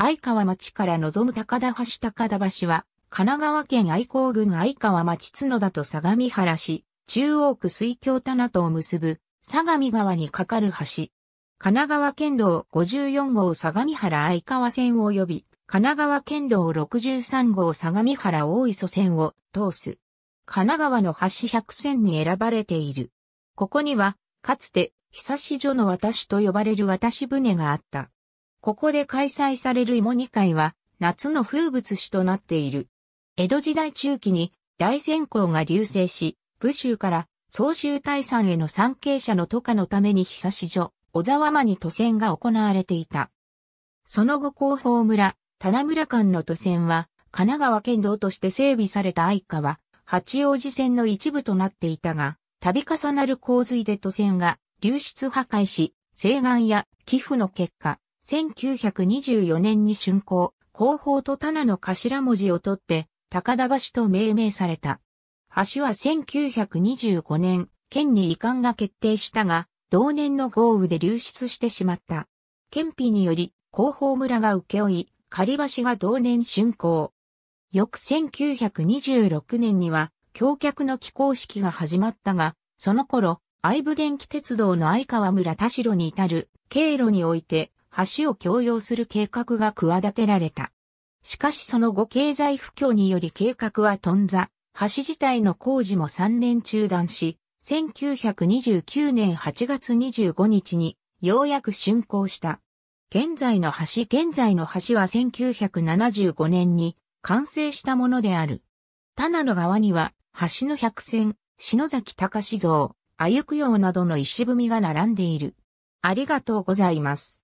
相川町から望む高田橋高田橋は、神奈川県愛好郡相川町角田と相模原市、中央区水京棚とを結ぶ、相模川に架かる橋。神奈川県道54号相模原相川線及び、神奈川県道63号相模原大磯線を通す。神奈川の橋100線に選ばれている。ここには、かつて、久し所の渡しと呼ばれる渡し船があった。ここで開催される芋煮会は夏の風物詩となっている。江戸時代中期に大善公が流星し、武州から総集大山への参詣者の渡過のために久し所、小沢間に渡船が行われていた。その後広報村、棚村間の渡船は、神奈川県道として整備された愛川、八王子線の一部となっていたが、度重なる洪水で渡船が流出破壊し、西岸や寄付の結果、1924年に竣工、広報と棚の頭文字を取って、高田橋と命名された。橋は1925年、県に移管が決定したが、同年の豪雨で流出してしまった。県費により、広報村が請負い、仮橋が同年竣工。翌1926年には、橋脚の起工式が始まったが、その頃、愛武電気鉄道の相川村田代に至る経路において、橋を供用する計画が企てられた。しかしその後経済不況により計画は頓挫、橋自体の工事も3年中断し、1929年8月25日にようやく竣工した。現在の橋、現在の橋は1975年に完成したものである。田名の側には、橋の百選、篠崎隆像、あゆくようなどの石踏みが並んでいる。ありがとうございます。